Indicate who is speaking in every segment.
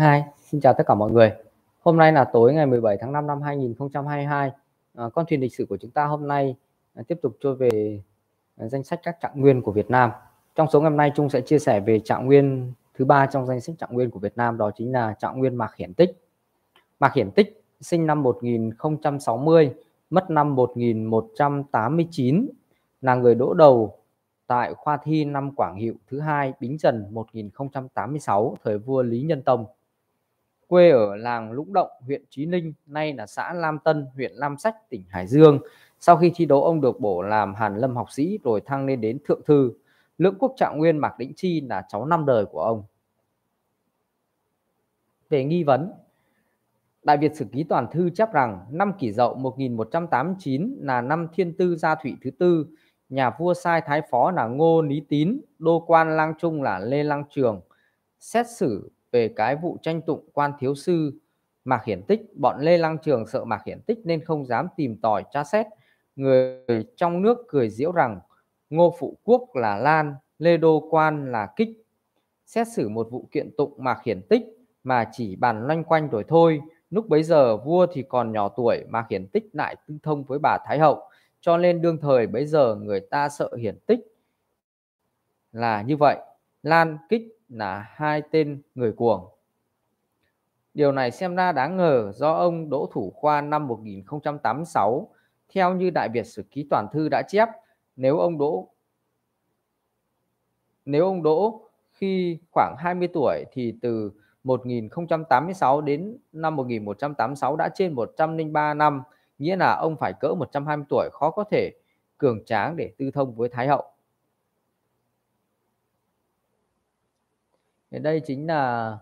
Speaker 1: Hi, xin chào tất cả mọi người. Hôm nay là tối ngày 17 tháng 5 năm 2022. À, con thuyền lịch sử của chúng ta hôm nay à, tiếp tục trôi về à, danh sách các trạng nguyên của Việt Nam. Trong số ngày hôm nay, Trung sẽ chia sẻ về trạng nguyên thứ ba trong danh sách trạng nguyên của Việt Nam đó chính là trạng nguyên Mạc Hiển Tích. Mạc Hiển Tích sinh năm 1060, mất năm 1189, là người đỗ đầu tại khoa thi năm Quảng Hiệu thứ hai Bính Trần 1086 thời vua Lý Nhân Tông quê ở làng Lũng Động, huyện Chí Linh, nay là xã Lam Tân, huyện Lam Sách, tỉnh Hải Dương. Sau khi thi đấu, ông được bổ làm Hàn Lâm học sĩ rồi thăng lên đến Thượng Thư. Lưỡng Quốc Trạng Nguyên Mạc Đĩnh Chi là cháu năm đời của ông. Về nghi vấn, Đại Việt Sử Ký Toàn Thư chấp rằng năm kỷ dậu 1189 là năm thiên tư gia thủy thứ tư, nhà vua sai thái phó là Ngô Lý Tín, đô quan lang trung là Lê Lang Trường, xét xử về cái vụ tranh tụng quan thiếu sư Mạc Hiển Tích, bọn Lê Lăng Trường sợ Mạc Hiển Tích nên không dám tìm tòi tra xét. Người trong nước cười diễu rằng Ngô Phụ Quốc là Lan, Lê Đô Quan là Kích. Xét xử một vụ kiện tụng Mạc Hiển Tích mà chỉ bàn loanh quanh rồi thôi. Lúc bấy giờ vua thì còn nhỏ tuổi, Mạc Hiển Tích lại tương thông với bà Thái Hậu. Cho nên đương thời bấy giờ người ta sợ Hiển Tích là như vậy. Lan, Kích là hai tên người cuồng. Điều này xem ra đáng ngờ do ông Đỗ Thủ Khoa năm 1086 theo như Đại Việt Sử Ký Toàn Thư đã chép nếu ông Đỗ nếu ông Đỗ khi khoảng 20 tuổi thì từ 1086 đến năm 1186 đã trên 103 năm, nghĩa là ông phải cỡ 120 tuổi khó có thể cường tráng để tư thông với Thái hậu. thì đây chính là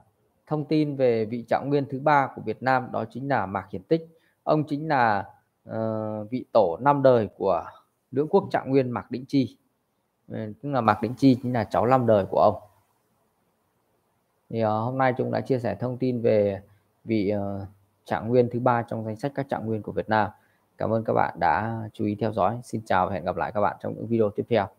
Speaker 1: thông tin về vị trạng nguyên thứ ba của Việt Nam đó chính là Mạc Hiển Tích ông chính là uh, vị tổ năm đời của lưỡng quốc trạng nguyên Mạc Đĩnh Chi ừ, tức là Mạc Đĩnh Chi chính là cháu năm đời của ông thì uh, hôm nay chúng đã chia sẻ thông tin về vị uh, ờ, trạng nguyên thứ ba trong danh sách các trạng nguyên của Việt Nam cảm ơn các bạn đã chú ý theo dõi xin chào và hẹn gặp lại các bạn trong những video tiếp theo